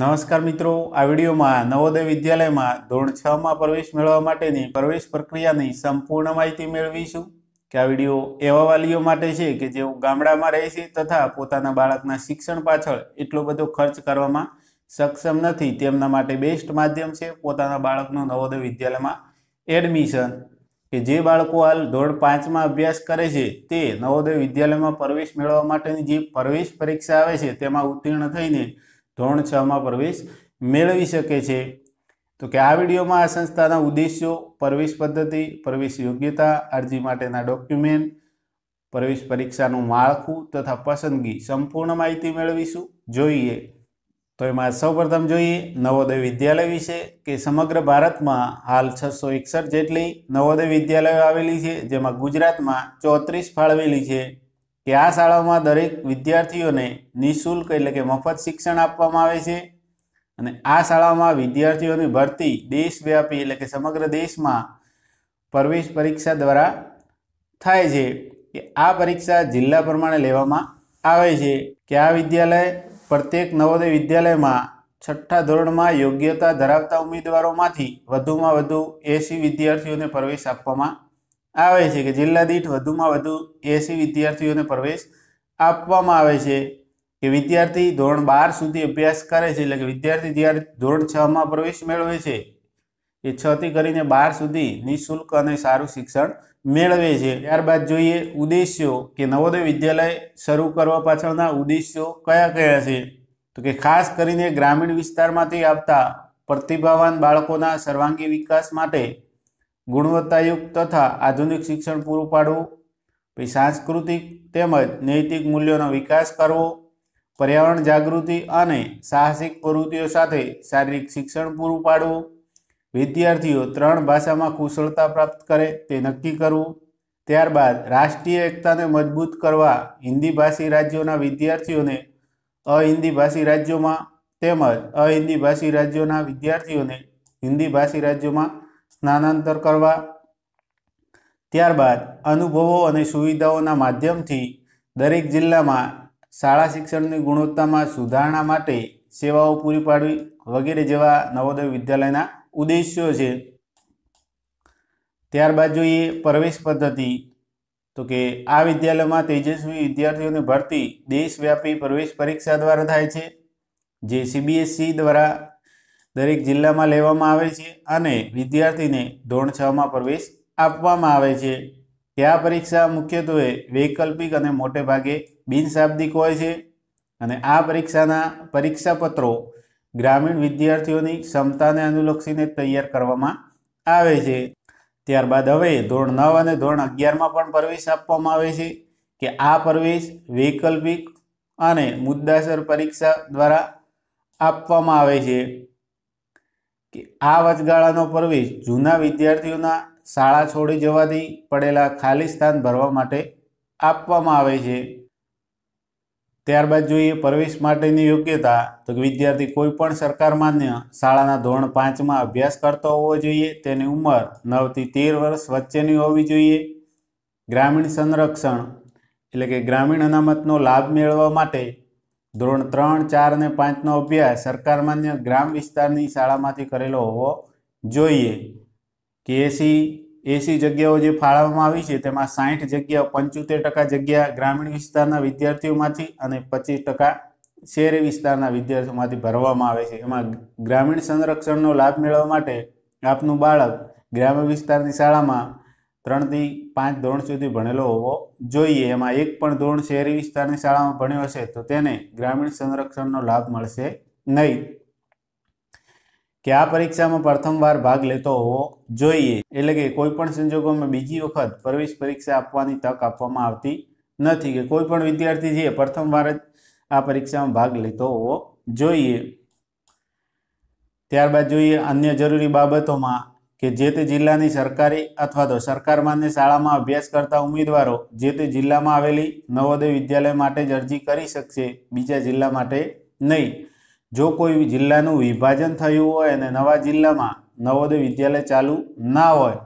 નમસ્કાર મિત્રો આ વિડીયોમાં નવોદય વિદ્યાલયમાં ધોરણ છ માં પ્રવેશ મેળવવા માટેની પ્રવેશ પ્રક્રિયાની સંપૂર્ણ માહિતી મેળવીશું કે આ વિડીયો એવા વાલીઓ માટે છે કે જેઓ ગામડામાં રહે છે તથા પોતાના બાળકના શિક્ષણ પાછળ એટલો બધો ખર્ચ કરવામાં સક્ષમ નથી તેમના માટે બેસ્ટ માધ્યમ છે પોતાના બાળકનું નવોદય વિદ્યાલયમાં એડમિશન કે જે બાળકો હાલ ધોરણ પાંચમાં અભ્યાસ કરે છે તે નવોદય વિદ્યાલયમાં પ્રવેશ મેળવવા માટેની જે પ્રવેશ પરીક્ષા આવે છે તેમાં ઉત્તીર્ણ થઈને ધોરણ છમાં પ્રવેશ મેળવી શકે છે તો કે આ વિડીયોમાં આ સંસ્થાના ઉદ્દેશ્યો પ્રવેશ પદ્ધતિ પ્રવેશ યોગ્યતા અરજી માટેના ડોક્યુમેન્ટ પ્રવેશ પરીક્ષાનું માળખું તથા પસંદગી સંપૂર્ણ માહિતી મેળવીશું જોઈએ તો એમાં સૌપ્રથમ જોઈએ નવોદય વિદ્યાલય વિશે કે સમગ્ર ભારતમાં હાલ છસો એકસઠ જેટલી નવોદય વિદ્યાલયો આવેલી છે જેમાં ગુજરાતમાં ચોત્રીસ ફાળવેલી છે કે આ શાળાઓમાં દરેક વિદ્યાર્થીઓને નિઃશુલ્ક એટલે કે મફત શિક્ષણ આપવામાં આવે છે અને આ શાળાઓમાં વિદ્યાર્થીઓની ભરતી દેશવ્યાપી એટલે કે સમગ્ર દેશમાં પ્રવેશ પરીક્ષા દ્વારા થાય છે કે આ પરીક્ષા જિલ્લા પ્રમાણે લેવામાં આવે છે કે આ વિદ્યાલય પ્રત્યેક નવોદય વિદ્યાલયમાં છઠ્ઠા ધોરણમાં યોગ્યતા ધરાવતા ઉમેદવારોમાંથી વધુમાં વધુ એસી વિદ્યાર્થીઓને પ્રવેશ આપવામાં આવે છે કે જિલ્લા દીઠ વધુમાં વધુ એંસી વિદ્યાર્થીઓને પ્રવેશ આપવામાં આવે છે કે વિદ્યાર્થી ધોરણ બાર સુધી અભ્યાસ કરે છે એટલે કે વિદ્યાર્થી જ્યારે ધોરણ છમાં પ્રવેશ મેળવે છે એ છથી કરીને બાર સુધી નિઃશુલ્ક અને સારું શિક્ષણ મેળવે છે ત્યારબાદ જોઈએ ઉદ્દેશ્યો કે નવોદય વિદ્યાલય શરૂ કરવા પાછળના ઉદ્દેશ્યો કયા કયા છે તો કે ખાસ કરીને ગ્રામીણ વિસ્તારમાંથી આવતા પ્રતિભાવાન બાળકોના સર્વાંગી વિકાસ માટે ગુણવત્તાયુક્ત તથા આધુનિક શિક્ષણ પૂરું પાડવું પછી સાંસ્કૃતિક તેમજ નૈતિક મૂલ્યોનો વિકાસ કરવો પર્યાવરણ જાગૃતિ અને સાહસિક પ્રવૃત્તિઓ સાથે શારીરિક શિક્ષણ પૂરું પાડવું વિદ્યાર્થીઓ ત્રણ ભાષામાં કુશળતા પ્રાપ્ત કરે તે નક્કી કરવું ત્યારબાદ રાષ્ટ્રીય એકતાને મજબૂત કરવા હિન્દી ભાષી રાજ્યોના વિદ્યાર્થીઓને અહિન્દી ભાષી રાજ્યોમાં તેમજ અહિન્દી ભાષી રાજ્યોના વિદ્યાર્થીઓને હિન્દી ભાષી રાજ્યોમાં સ્થાનાંતર કરવા ત્યારબાદ અનુભવો અને સુવિધાઓના માધ્યમથી દરેક જિલ્લામાં શાળા શિક્ષણની ગુણવત્તામાં સુધારણા માટે સેવાઓ પૂરી પાડવી વગેરે જેવા નવોદય વિદ્યાલયના ઉદ્દેશ્યો છે ત્યારબાદ જોઈએ પ્રવેશ પદ્ધતિ તો કે આ વિદ્યાલયમાં તેજસ્વી વિદ્યાર્થીઓની ભરતી દેશવ્યાપી પ્રવેશ પરીક્ષા દ્વારા થાય છે જે સીબીએસસી દ્વારા દરેક જિલ્લામાં લેવામાં આવે છે અને વિદ્યાર્થીને ધોરણ છમાં પ્રવેશ આપવામાં આવે છે ત્યાં પરીક્ષા મુખ્યત્વે વૈકલ્પિક અને મોટે ભાગે બિનશાબ્દિક હોય છે અને આ પરીક્ષાના પરીક્ષાપત્રો ગ્રામીણ વિદ્યાર્થીઓની ક્ષમતાને અનુલક્ષીને તૈયાર કરવામાં આવે છે ત્યારબાદ હવે ધોરણ નવ અને ધોરણ અગિયારમાં પણ પ્રવેશ આપવામાં આવે છે કે આ પ્રવેશ વૈકલ્પિક અને મુદ્દાસર પરીક્ષા દ્વારા આપવામાં આવે છે કે આ વચગાળાનો પ્રવેશ જૂના વિદ્યાર્થીઓના શાળા છોડી જવાથી પડેલા ખાલી સ્થાન ભરવા માટે આપવામાં આવે છે ત્યારબાદ જોઈએ પ્રવેશ માટેની યોગ્યતા તો કે વિદ્યાર્થી કોઈપણ સરકાર માન્ય શાળાના ધોરણ પાંચમાં અભ્યાસ કરતો હોવો જોઈએ તેની ઉંમર નવથી તેર વર્ષ વચ્ચેની હોવી જોઈએ ગ્રામીણ સંરક્ષણ એટલે કે ગ્રામીણ અનામતનો લાભ મેળવવા માટે ધોરણ ત્રણ ચાર અને પાંચનો અભ્યાસ સરકાર માન્ય ગ્રામ વિસ્તારની શાળામાંથી કરેલો હોવો જોઈએ કે એસી એસી જગ્યાઓ જે ફાળવવામાં આવી છે તેમાં સાઠ જગ્યા પંચોતેર ટકા જગ્યા ગ્રામીણ વિસ્તારના વિદ્યાર્થીઓમાંથી અને પચીસ ટકા શહેરી વિસ્તારના વિદ્યાર્થીઓમાંથી ભરવામાં આવે છે એમાં ગ્રામીણ સંરક્ષણનો લાભ મેળવવા માટે આપનું બાળક ગ્રામ્ય વિસ્તારની શાળામાં ત્રણથી પાંચ ધોરણ સુધી ભણેલો હોવો જોઈએ એમાં એક પણ ધોરણ શહેરી વિસ્તારની શાળામાં ભણ્યો હશે તો તેને ગ્રામીણ સંરક્ષણનો લાભ મળશે નહીં કે આ પરીક્ષામાં પ્રથમવાર ભાગ લેતો હોવો જોઈએ એટલે કે કોઈપણ સંજોગોમાં બીજી વખત પ્રવેશ પરીક્ષા આપવાની તક આપવામાં આવતી નથી કે કોઈપણ વિદ્યાર્થી જે પ્રથમવાર જ આ પરીક્ષામાં ભાગ લેતો હોવો જોઈએ ત્યારબાદ જોઈએ અન્ય જરૂરી બાબતોમાં કે જે તે જિલ્લાની સરકારી અથવા તો સરકાર માન્ય શાળામાં અભ્યાસ કરતા ઉમેદવારો જે તે જિલ્લામાં આવેલી નવોદય વિદ્યાલય માટે જ અરજી કરી શકશે બીજા જિલ્લા માટે નહીં જો કોઈ જિલ્લાનું વિભાજન થયું હોય અને નવા જિલ્લામાં નવોદય વિદ્યાલય ચાલુ ના હોય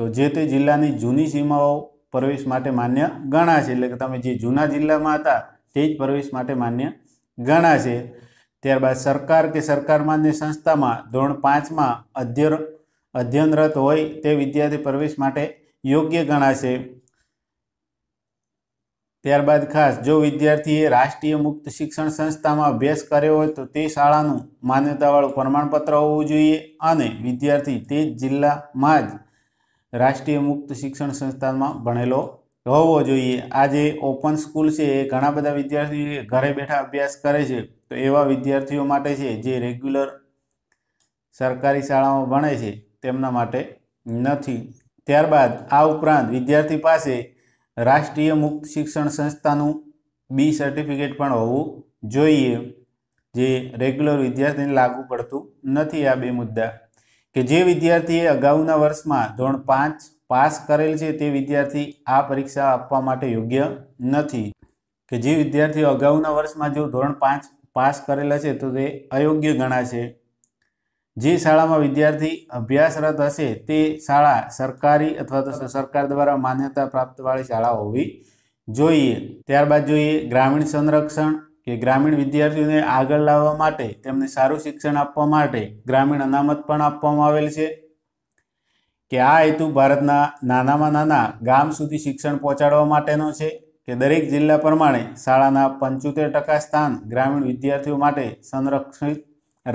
તો જે તે જિલ્લાની જૂની સીમાઓ પ્રવેશ માટે માન્ય ગણાશે એટલે કે તમે જે જૂના જિલ્લામાં હતા તે જ પ્રવેશ માટે માન્ય ગણાશે ત્યારબાદ સરકાર કે સરકાર માન્ય સંસ્થામાં ધોરણ પાંચમાં અધ્યયન અધ્યયનરત હોય તે વિદ્યાર્થી પ્રવેશ માટે યોગ્ય ગણાશે ત્યારબાદ ખાસ જો વિદ્યાર્થીએ રાષ્ટ્રીય મુક્ત શિક્ષણ સંસ્થામાં અભ્યાસ કર્યો હોય તો તે શાળાનું માન્યતાવાળું પ્રમાણપત્ર હોવું જોઈએ અને વિદ્યાર્થી તે જ જિલ્લામાં જ રાષ્ટ્રીય મુક્ત શિક્ષણ સંસ્થામાં ભણેલો હોવો જોઈએ આ જે ઓપન સ્કૂલ છે એ ઘણા બધા વિદ્યાર્થીઓ ઘરે બેઠા અભ્યાસ કરે છે તો એવા વિદ્યાર્થીઓ માટે છે જે રેગ્યુલર સરકારી શાળામાં ભણે છે તેમના માટે નથી ત્યારબાદ આ ઉપરાંત વિદ્યાર્થી પાસે રાષ્ટ્રીય મુક્ત શિક્ષણ સંસ્થાનું બી સર્ટિફિકેટ પણ હોવું જોઈએ જે રેગ્યુલર વિદ્યાર્થીને લાગુ પડતું નથી આ બે મુદ્દા કે જે વિદ્યાર્થીએ અગાઉના વર્ષમાં ધોરણ પાંચ પાસ કરેલ છે તે વિદ્યાર્થી આ પરીક્ષા આપવા માટે યોગ્ય નથી કે જે વિદ્યાર્થીઓ અગાઉના વર્ષમાં જો ધોરણ પાંચ પાસ કરેલા છે તો તે અયોગ્ય ગણાશે જે શાળામાં વિદ્યાર્થી અભ્યાસરત હશે તે શાળા સરકારી અથવા તો સરકાર દ્વારા માન્યતા પ્રાપ્તવાળી શાળા હોવી જોઈએ ત્યારબાદ જોઈએ ગ્રામીણ સંરક્ષણ કે ગ્રામીણ વિદ્યાર્થીઓને આગળ લાવવા માટે તેમને સારું શિક્ષણ આપવા માટે ગ્રામીણ અનામત પણ આપવામાં આવેલ છે કે આ હેતુ ભારતના નાનામાં નાના ગામ સુધી શિક્ષણ પહોંચાડવા માટેનો છે કે દરેક જિલ્લા પ્રમાણે શાળાના પંચોતેર ટકા સ્થાન ગ્રામીણ વિદ્યાર્થીઓ માટે સંરક્ષિત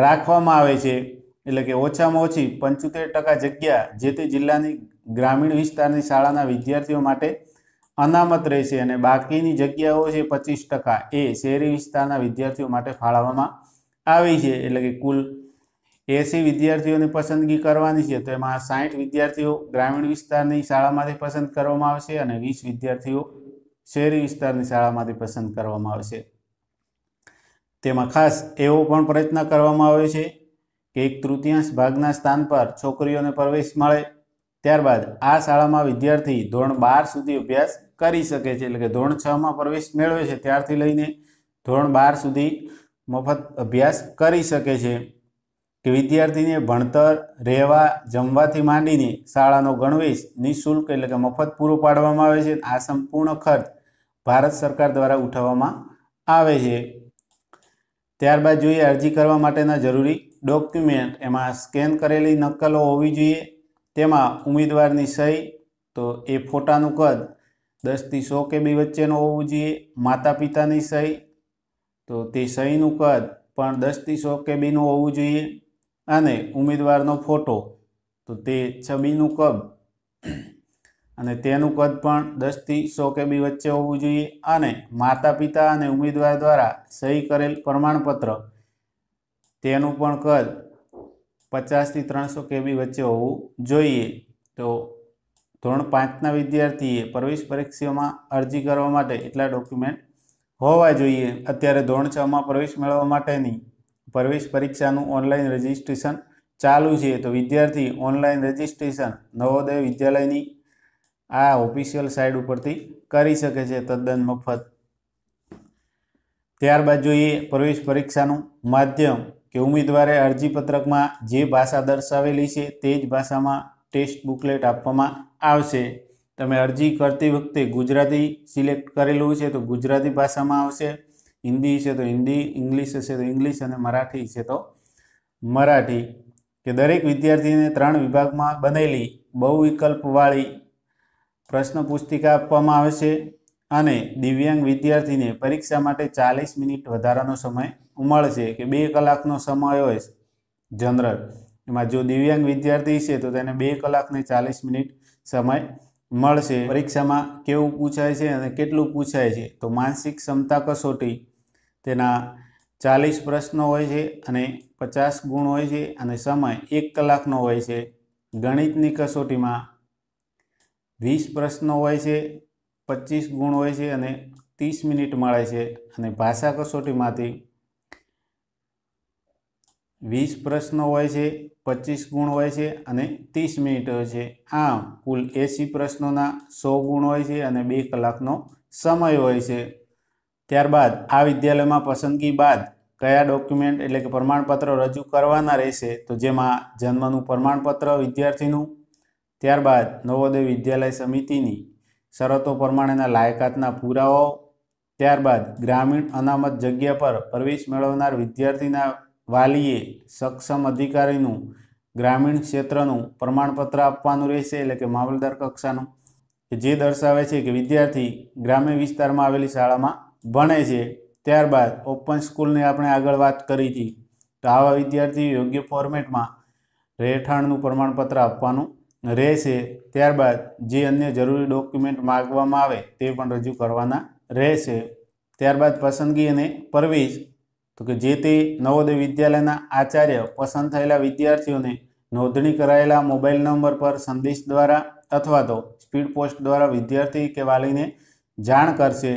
રાખવામાં આવે છે એટલે કે ઓછામાં ઓછી પંચોતેર ટકા જગ્યા જે તે જિલ્લાની ગ્રામીણ વિસ્તારની શાળાના વિદ્યાર્થીઓ માટે અનામત રહેશે અને બાકીની જગ્યાઓ છે પચીસ ટકા એ શહેરી વિસ્તારના વિદ્યાર્થીઓ માટે ફાળવવામાં આવી છે એટલે કે કુલ એસી વિદ્યાર્થીઓની પસંદગી કરવાની છે તો એમાં સાહીઠ વિદ્યાર્થીઓ ગ્રામીણ વિસ્તારની શાળામાંથી પસંદ કરવામાં આવશે અને વીસ વિદ્યાર્થીઓ શહેરી વિસ્તારની શાળામાંથી પસંદ કરવામાં આવશે તેમાં ખાસ એવો પણ પ્રયત્ન કરવામાં આવ્યો છે કે એક તૃતીયાંશ ભાગના સ્થાન પર છોકરીઓને પ્રવેશ મળે ત્યારબાદ આ શાળામાં વિદ્યાર્થી ધોરણ બાર સુધી અભ્યાસ કરી શકે છે એટલે કે ધોરણ છમાં પ્રવેશ મેળવે છે ત્યારથી લઈને ધોરણ બાર સુધી મફત અભ્યાસ કરી શકે છે કે વિદ્યાર્થીને ભણતર રહેવા જમવાથી માંડીને શાળાનો ગણવેશ નિઃશુલ્ક એટલે કે મફત પૂરો પાડવામાં આવે છે આ સંપૂર્ણ ખર્ચ ભારત સરકાર દ્વારા ઉઠાવવામાં આવે છે ત્યારબાદ જોઈએ અરજી કરવા માટેના જરૂરી ડોક્યુમેન્ટ એમાં સ્કેન કરેલી નકલો હોવી જોઈએ તેમાં ઉમેદવારની સહી તો એ ફોટાનું કદ દસથી સો કેબી વચ્ચેનું હોવું જોઈએ માતા પિતાની સહી તો તે સહીનું કદ પણ દસથી સો કેબીનું હોવું જોઈએ અને ઉમેદવારનો ફોટો તો તે છબીનું કદ અને તેનું કદ પણ દસથી સો કેબી વચ્ચે હોવું જોઈએ અને માતા પિતા અને ઉમેદવાર દ્વારા સહી કરેલ પ્રમાણપત્ર તેનું પણ કદ પચાસથી ત્રણસો કેબી વચ્ચે હોવું જોઈએ તો ધોરણ પાંચના વિદ્યાર્થીએ પ્રવેશ પરીક્ષામાં અરજી કરવા માટે એટલા ડોક્યુમેન્ટ હોવા જોઈએ અત્યારે ધોરણ છમાં પ્રવેશ મેળવવા માટેની પ્રવેશ પરીક્ષાનું ઓનલાઈન રજિસ્ટ્રેશન ચાલુ છે તો વિદ્યાર્થી ઓનલાઈન રજિસ્ટ્રેશન નવોદય વિદ્યાલયની આ ઓફિશિયલ સાઇટ ઉપરથી કરી શકે છે તદ્દન મફત ત્યારબાદ જોઈએ પ્રવેશ પરીક્ષાનું માધ્યમ કે ઉમેદવારે અરજીપત્રકમાં જે ભાષા દર્શાવેલી છે તે જ ભાષામાં ટેસ્ટ બુકલેટ આપવામાં આવશે તમે અરજી કરતી વખતે ગુજરાતી સિલેક્ટ કરેલું છે તો ગુજરાતી ભાષામાં આવશે હિન્દી છે તો હિન્દી ઇંગ્લિશ હશે તો ઇંગ્લિશ અને મરાઠી છે તો મરાઠી કે દરેક વિદ્યાર્થીને ત્રણ વિભાગમાં બનેલી બહુ વિકલ્પવાળી પ્રશ્ન પુસ્તિકા આપવામાં આવશે અને દિવ્યાંગ વિદ્યાર્થીને પરીક્ષા માટે ચાલીસ મિનિટ વધારાનો સમય ઉમળશે કે બે કલાકનો સમય હોય જનરલ એમાં જો દિવ્યાંગ વિદ્યાર્થી છે તો તેને બે કલાકને ચાલીસ મિનિટ સમય મળશે પરીક્ષામાં કેવું પૂછાય છે અને કેટલું પૂછાય છે તો માનસિક ક્ષમતા કસોટી તેના ચાલીસ પ્રશ્નો હોય છે અને પચાસ ગુણ હોય છે અને સમય એક કલાકનો હોય છે ગણિતની કસોટીમાં વીસ પ્રશ્નો હોય છે પચીસ ગુણ હોય છે અને ત્રીસ મિનિટ મળે છે અને ભાષા કસોટીમાંથી વીસ પ્રશ્નો હોય છે પચીસ ગુણ હોય છે અને ત્રીસ મિનિટ હોય છે આમ કુલ એસી પ્રશ્નોના સો ગુણ હોય છે અને બે કલાકનો સમય હોય છે ત્યારબાદ આ વિદ્યાલયમાં પસંદગી બાદ કયા ડોક્યુમેન્ટ એટલે કે પ્રમાણપત્ર રજૂ કરવાના રહેશે તો જેમાં જન્મનું પ્રમાણપત્ર વિદ્યાર્થીનું ત્યારબાદ નવોદય વિદ્યાલય સમિતિની શરતો પ્રમાણેના લાયકાતના પુરાવાઓ ત્યારબાદ ગ્રામીણ અનામત જગ્યા પર પ્રવેશ મેળવનાર વિદ્યાર્થીના વાલીએ સક્ષમ અધિકારીનું ગ્રામીણ ક્ષેત્રનું પ્રમાણપત્ર આપવાનું રહેશે એટલે કે મામલદાર કક્ષાનું જે દર્શાવે છે કે વિદ્યાર્થી ગ્રામ્ય વિસ્તારમાં આવેલી શાળામાં ભણે છે ત્યારબાદ ઓપન સ્કૂલની આપણે આગળ વાત કરી હતી તો આવા વિદ્યાર્થીઓ યોગ્ય ફોર્મેટમાં રહેઠાણનું પ્રમાણપત્ર આપવાનું રહેશે ત્યારબાદ જે અન્ય જરૂરી ડોક્યુમેન્ટ માગવામાં આવે તે પણ રજૂ કરવાના રહેશે ત્યારબાદ પસંદગી અને પરવેશ તો કે જે તે નવોદય વિદ્યાલયના આચાર્ય પસંદ થયેલા વિદ્યાર્થીઓને નોંધણી કરાયેલા મોબાઈલ નંબર પર સંદેશ દ્વારા અથવા તો સ્પીડ પોસ્ટ દ્વારા વિદ્યાર્થી કે વાલીને જાણ કરશે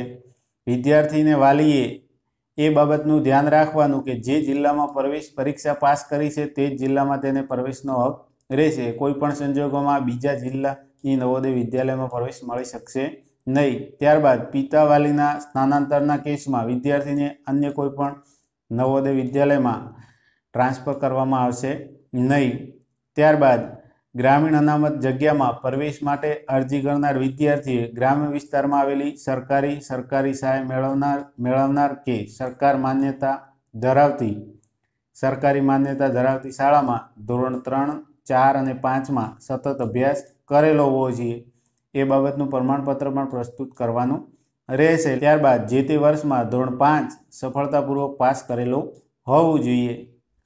વિદ્યાર્થીને વાલીએ એ બાબતનું ધ્યાન રાખવાનું કે જે જિલ્લામાં પ્રવેશ પરીક્ષા પાસ કરી છે તે જ જિલ્લામાં તેને પ્રવેશનો હક રહેશે કોઈપણ સંજોગોમાં બીજા જિલ્લાની નવોદય વિદ્યાલયમાં પ્રવેશ મળી શકશે નહીં ત્યારબાદ પિતા વાલીના સ્થાનાંતરના કેસમાં વિદ્યાર્થીને અન્ય કોઈપણ નવોદય વિદ્યાલયમાં ટ્રાન્સફર કરવામાં આવશે નહીં ત્યારબાદ ગ્રામીણ અનામત જગ્યામાં પ્રવેશ માટે અરજી કરનાર વિદ્યાર્થીએ ગ્રામ્ય વિસ્તારમાં આવેલી સરકારી સરકારી સહાય મેળવનાર મેળવનાર કે સરકાર માન્યતા ધરાવતી સરકારી માન્યતા ધરાવતી શાળામાં ધોરણ ત્રણ ચાર અને પાંચમાં સતત અભ્યાસ કરેલો હોવો જોઈએ એ બાબતનું પ્રમાણપત્ર પણ પ્રસ્તુત કરવાનું રહેશે ત્યારબાદ જે તે વર્ષમાં ધોરણ પાંચ સફળતાપૂર્વક પાસ કરેલો હોવું જોઈએ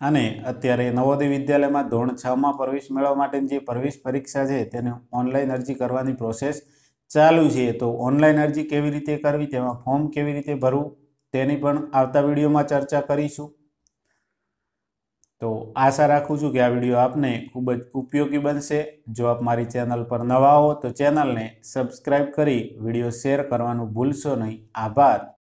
અને અત્યારે નવોદય વિદ્યાલયમાં ધોરણ છમાં પ્રવેશ મેળવવા માટેની જે પ્રવેશ પરીક્ષા છે તેને ઓનલાઈન અરજી કરવાની પ્રોસેસ ચાલુ છે તો ઓનલાઈન અરજી કેવી રીતે કરવી તેમાં ફોર્મ કેવી રીતે ભરવું તેની પણ આવતા વિડીયોમાં ચર્ચા કરીશું તો આશા રાખું છું કે આ વિડીયો આપને ખૂબ જ ઉપયોગી બનશે જો આપ મારી ચેનલ પર નવા હો તો ચેનલને સબસ્ક્રાઈબ કરી વિડીયો શેર કરવાનું ભૂલશો નહીં આભાર